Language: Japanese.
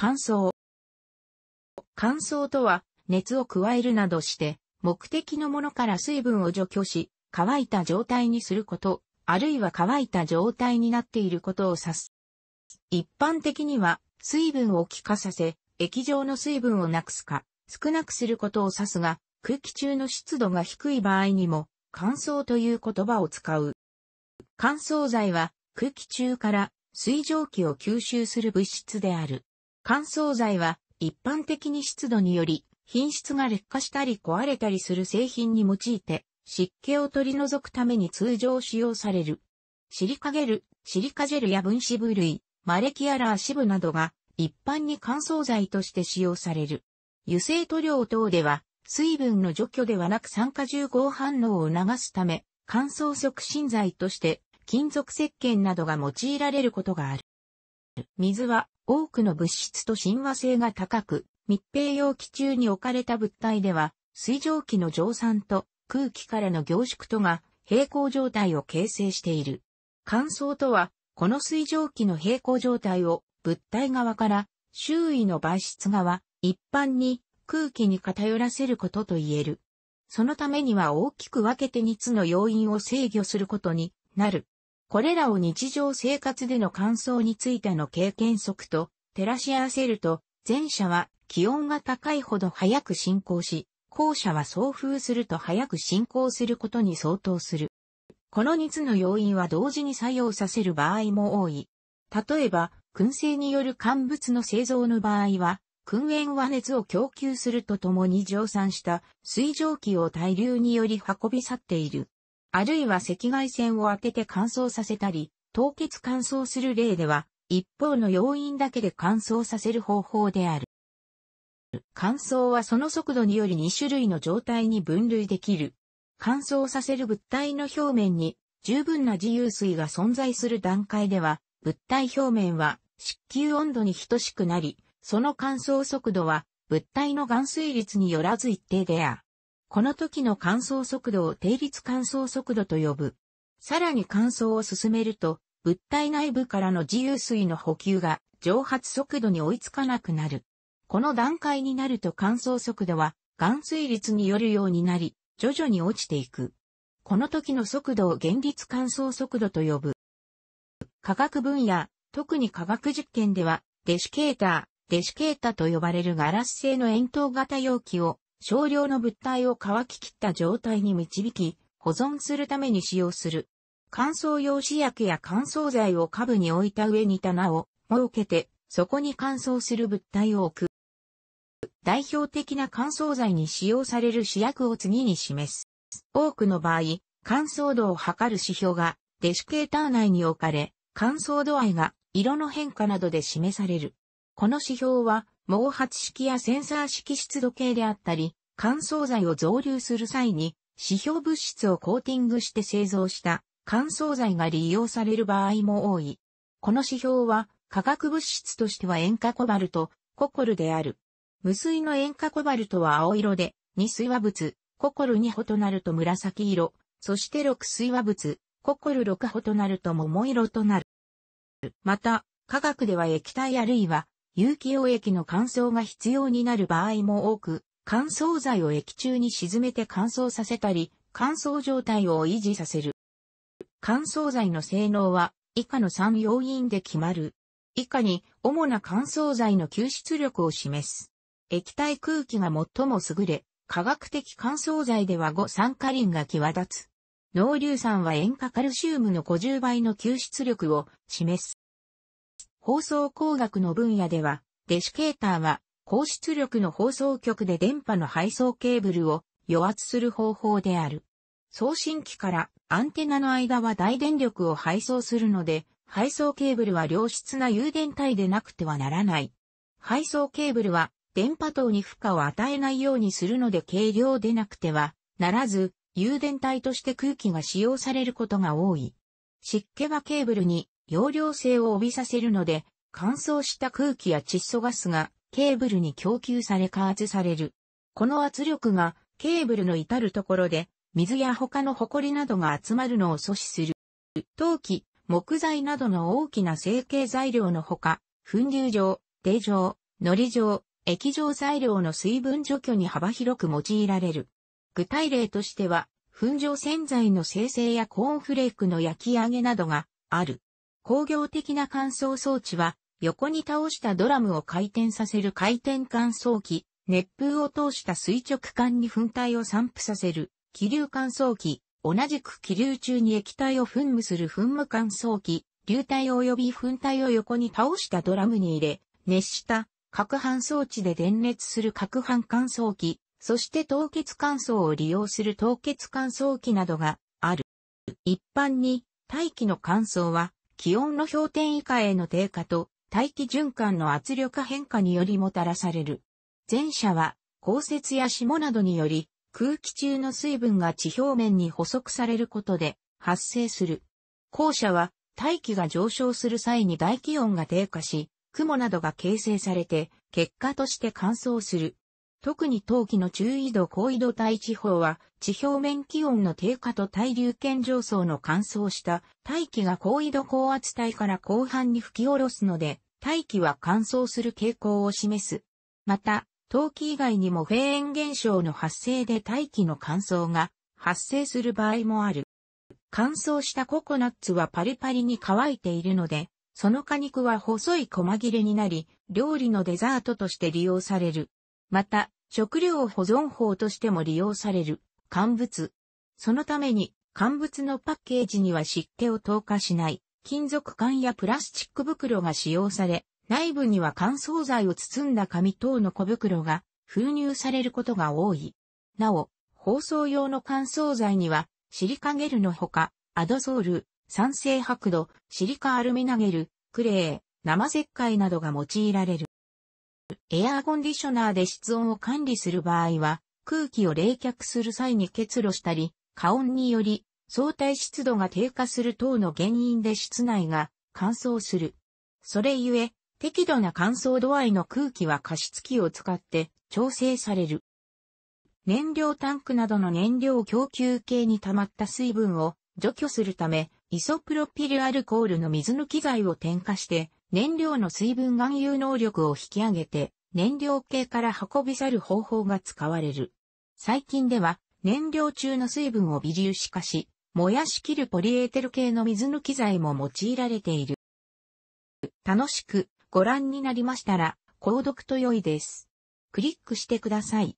乾燥。乾燥とは、熱を加えるなどして、目的のものから水分を除去し、乾いた状態にすること、あるいは乾いた状態になっていることを指す。一般的には、水分を気化させ、液状の水分をなくすか、少なくすることを指すが、空気中の湿度が低い場合にも、乾燥という言葉を使う。乾燥剤は、空気中から水蒸気を吸収する物質である。乾燥剤は一般的に湿度により品質が劣化したり壊れたりする製品に用いて湿気を取り除くために通常使用される。シリカゲル、シリカジェルや分子部類、マレキアラーシブなどが一般に乾燥剤として使用される。油性塗料等では水分の除去ではなく酸化重合反応を促すため乾燥促進剤として金属石鹸などが用いられることがある。水は多くの物質と親和性が高く、密閉容器中に置かれた物体では、水蒸気の蒸散と空気からの凝縮とが平行状態を形成している。乾燥とは、この水蒸気の平行状態を物体側から周囲の媒質側、一般に空気に偏らせることと言える。そのためには大きく分けて2つの要因を制御することになる。これらを日常生活での乾燥についての経験則と照らし合わせると、前者は気温が高いほど早く進行し、後者は送風すると早く進行することに相当する。この2つの要因は同時に作用させる場合も多い。例えば、燻製による乾物の製造の場合は、燻煙は熱を供給するとともに蒸散した水蒸気を対流により運び去っている。あるいは赤外線を当てて乾燥させたり、凍結乾燥する例では、一方の要因だけで乾燥させる方法である。乾燥はその速度により2種類の状態に分類できる。乾燥させる物体の表面に十分な自由水が存在する段階では、物体表面は湿球温度に等しくなり、その乾燥速度は物体の含水率によらず一定であこの時の乾燥速度を定率乾燥速度と呼ぶ。さらに乾燥を進めると、物体内部からの自由水の補給が蒸発速度に追いつかなくなる。この段階になると乾燥速度は含水率によるようになり、徐々に落ちていく。この時の速度を現率乾燥速度と呼ぶ。科学分野、特に科学実験では、デシケーター、デシケータと呼ばれるガラス製の円筒型容器を少量の物体を乾き切った状態に導き、保存するために使用する。乾燥用試薬や乾燥剤を下部に置いた上に棚を設けて、そこに乾燥する物体を置く。代表的な乾燥剤に使用される試薬を次に示す。多くの場合、乾燥度を測る指標がデシケーター内に置かれ、乾燥度合いが色の変化などで示される。この指標は毛髪式やセンサー式湿度計であったり、乾燥剤を増流する際に、指標物質をコーティングして製造した乾燥剤が利用される場合も多い。この指標は化学物質としては塩化コバルト、ココルである。無水の塩化コバルトは青色で、二水和物、ココル二歩となると紫色、そして六水和物、ココル六歩となると桃色となる。また、化学では液体あるいは有機溶液の乾燥が必要になる場合も多く、乾燥剤を液中に沈めて乾燥させたり、乾燥状態を維持させる。乾燥剤の性能は以下の3要因で決まる。以下に主な乾燥剤の吸出力を示す。液体空気が最も優れ、科学的乾燥剤では5酸化リンが際立つ。濃硫酸は塩化カルシウムの50倍の吸出力を示す。放送工学の分野では、デシケーターは、高出力の放送局で電波の配送ケーブルを予圧する方法である。送信機からアンテナの間は大電力を配送するので、配送ケーブルは良質な誘電体でなくてはならない。配送ケーブルは電波塔に負荷を与えないようにするので軽量でなくてはならず、誘電体として空気が使用されることが多い。湿気はケーブルに容量性を帯びさせるので、乾燥した空気や窒素ガスがケーブルに供給され加圧される。この圧力がケーブルの至るところで水や他のホコリなどが集まるのを阻止する。陶器、木材などの大きな成形材料のほか、粉流状、手状、糊状、液状材料の水分除去に幅広く用いられる。具体例としては、粉状洗剤の生成やコーンフレークの焼き上げなどがある。工業的な乾燥装置は、横に倒したドラムを回転させる回転乾燥機、熱風を通した垂直管に粉体を散布させる、気流乾燥機、同じく気流中に液体を噴霧する噴霧乾燥機、流体及び粉体を横に倒したドラムに入れ、熱した、攪拌装置で電熱する攪拌乾燥機、そして凍結乾燥を利用する凍結乾燥機などがある。一般に、大気の乾燥は、気温の氷点以下への低下と大気循環の圧力変化によりもたらされる。前者は、降雪や霜などにより、空気中の水分が地表面に捕捉されることで発生する。後者は、大気が上昇する際に大気温が低下し、雲などが形成されて、結果として乾燥する。特に冬季の中緯度高緯度帯地方は、地表面気温の低下と対流圏上層の乾燥した大気が高緯度高圧帯から広範に吹き下ろすので、大気は乾燥する傾向を示す。また、冬季以外にもフェーン現象の発生で大気の乾燥が発生する場合もある。乾燥したココナッツはパリパリに乾いているので、その果肉は細い細切れになり、料理のデザートとして利用される。また、食料保存法としても利用される、乾物。そのために、乾物のパッケージには湿気を透過しない、金属管やプラスチック袋が使用され、内部には乾燥剤を包んだ紙等の小袋が封入されることが多い。なお、包装用の乾燥剤には、シリカゲルのほか、アドソール、酸性白土、シリカアルミナゲル、クレー、生石灰などが用いられる。エアーコンディショナーで室温を管理する場合は、空気を冷却する際に結露したり、加温により相対湿度が低下する等の原因で室内が乾燥する。それゆえ、適度な乾燥度合いの空気は加湿器を使って調整される。燃料タンクなどの燃料供給系に溜まった水分を除去するため、イソプロピルアルコールの水抜き剤を添加して燃料の水分含有能力を引き上げて、燃料系から運び去る方法が使われる。最近では、燃料中の水分を微粒子化し、燃やしきるポリエーテル系の水抜き剤も用いられている。楽しくご覧になりましたら、購読と良いです。クリックしてください。